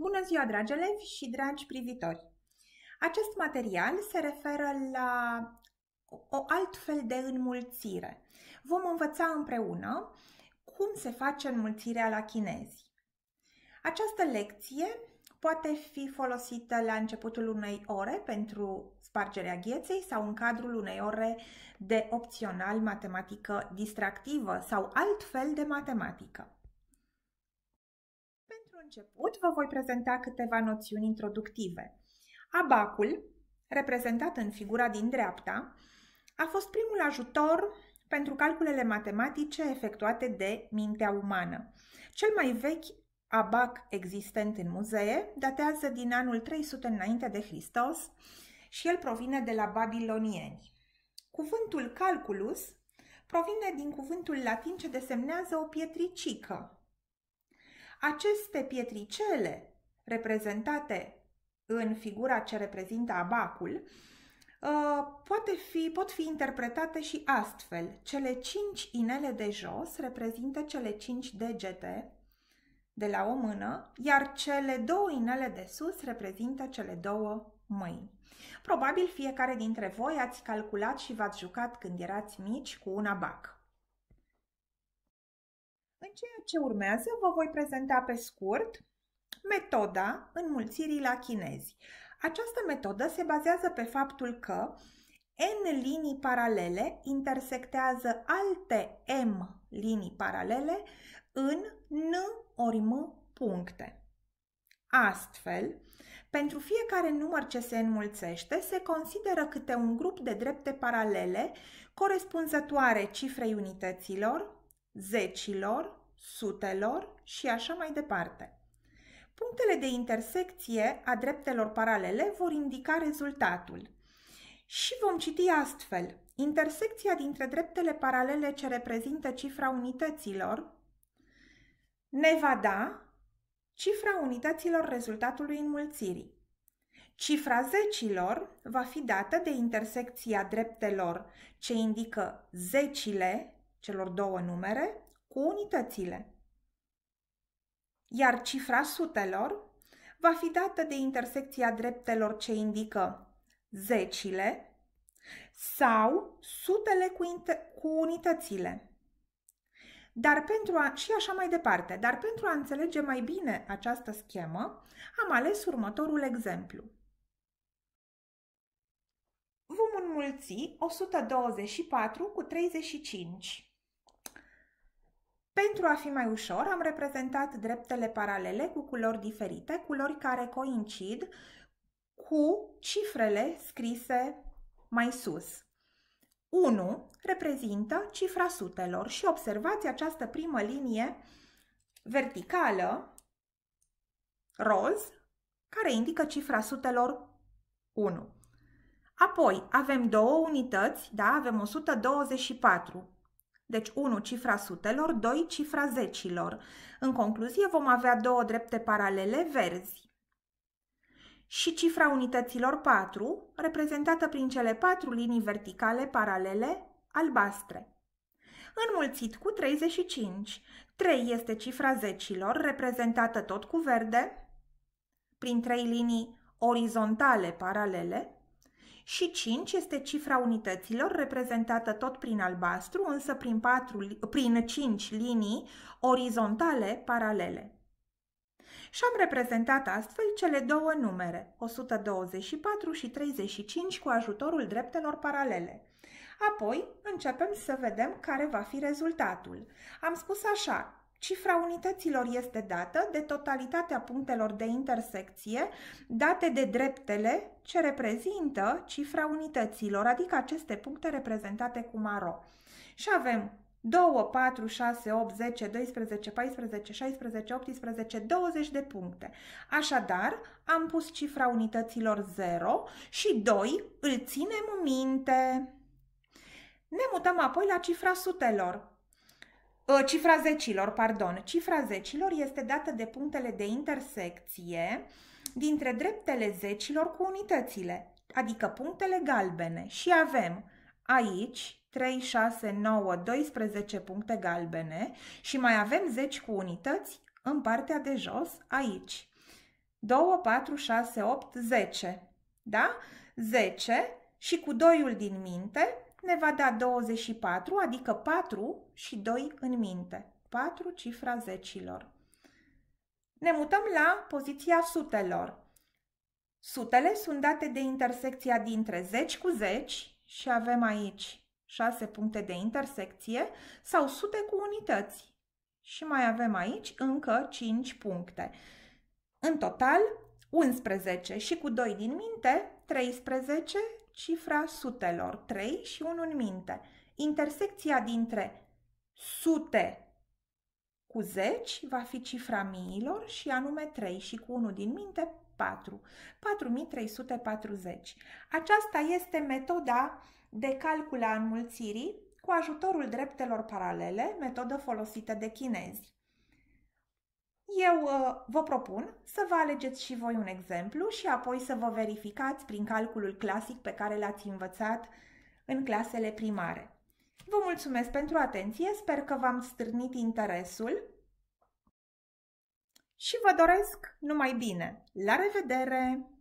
Bună ziua, dragi elevi și dragi privitori! Acest material se referă la o altfel de înmulțire. Vom învăța împreună cum se face înmulțirea la chinezi. Această lecție poate fi folosită la începutul unei ore pentru spargerea gheței sau în cadrul unei ore de opțional matematică distractivă sau alt fel de matematică început, vă voi prezenta câteva noțiuni introductive. Abacul, reprezentat în figura din dreapta, a fost primul ajutor pentru calculele matematice efectuate de mintea umană. Cel mai vechi abac existent în muzee datează din anul 300 înainte de Hristos și el provine de la babilonieni. Cuvântul calculus provine din cuvântul latin ce desemnează o pietricică, aceste pietricele reprezentate în figura ce reprezintă abacul uh, poate fi, pot fi interpretate și astfel. Cele cinci inele de jos reprezintă cele cinci degete de la o mână, iar cele două inele de sus reprezintă cele două mâini. Probabil fiecare dintre voi ați calculat și v-ați jucat când erați mici cu un abac. În ceea ce urmează vă voi prezenta pe scurt metoda înmulțirii la chinezi. Această metodă se bazează pe faptul că N linii paralele intersectează alte M linii paralele în N ori M puncte. Astfel, pentru fiecare număr ce se înmulțește, se consideră câte un grup de drepte paralele corespunzătoare cifrei unităților, zecilor, sutelor și așa mai departe. Punctele de intersecție a dreptelor paralele vor indica rezultatul. Și vom citi astfel. Intersecția dintre dreptele paralele ce reprezintă cifra unităților ne va da cifra unităților rezultatului înmulțirii. Cifra zecilor va fi dată de intersecția dreptelor ce indică zecile celor două numere cu unitățile. Iar cifra sutelor va fi dată de intersecția dreptelor ce indică zecile sau sutele cu, cu unitățile. Dar pentru a, și așa mai departe, dar pentru a înțelege mai bine această schemă, am ales următorul exemplu. Vom înmulți 124 cu 35. Pentru a fi mai ușor, am reprezentat dreptele paralele cu culori diferite, culori care coincid cu cifrele scrise mai sus. 1 reprezintă cifra sutelor și observați această primă linie verticală, roz, care indică cifra sutelor 1. Apoi avem două unități, da, avem 124. Deci 1 cifra sutelor, 2 cifra zecilor. În concluzie vom avea două drepte paralele verzi. Și cifra unităților 4, reprezentată prin cele 4 linii verticale paralele albastre. Înmulțit cu 35, 3 este cifra zecilor, reprezentată tot cu verde, prin 3 linii orizontale paralele, și 5 este cifra unităților, reprezentată tot prin albastru, însă prin, 4, prin 5 linii orizontale paralele. Și am reprezentat astfel cele două numere, 124 și 35, cu ajutorul dreptelor paralele. Apoi începem să vedem care va fi rezultatul. Am spus așa, Cifra unităților este dată de totalitatea punctelor de intersecție date de dreptele ce reprezintă cifra unităților, adică aceste puncte reprezentate cu maro. Și avem 2, 4, 6, 8, 10, 12, 14, 16, 18, 20 de puncte. Așadar, am pus cifra unităților 0 și 2 îl ținem în minte. Ne mutăm apoi la cifra sutelor. Uh, cifra zecilor, pardon, cifra zecilor este dată de punctele de intersecție dintre dreptele zecilor cu unitățile, adică punctele galbene. Și avem aici 3, 6, 9, 12 puncte galbene și mai avem 10 cu unități în partea de jos aici. 2, 4, 6, 8, 10. Da? 10 și cu doiul din minte ne va da 24, adică 4 și 2 în minte. 4 cifra zecilor. Ne mutăm la poziția sutelor. Sutele sunt date de intersecția dintre 10 cu 10 și avem aici 6 puncte de intersecție sau sute cu unități. Și mai avem aici încă 5 puncte. În total 11 și cu 2 din minte 13 cifra sutelor, 3 și 1 în minte. Intersecția dintre sute cu 10 va fi cifra miilor și anume 3 și cu 1 din minte 4. 4340. Aceasta este metoda de calcul a înmulțirii cu ajutorul dreptelor paralele, metodă folosită de chinezi. Eu uh, vă propun să vă alegeți și voi un exemplu și apoi să vă verificați prin calculul clasic pe care l-ați învățat în clasele primare. Vă mulțumesc pentru atenție, sper că v-am strânit interesul și vă doresc numai bine! La revedere!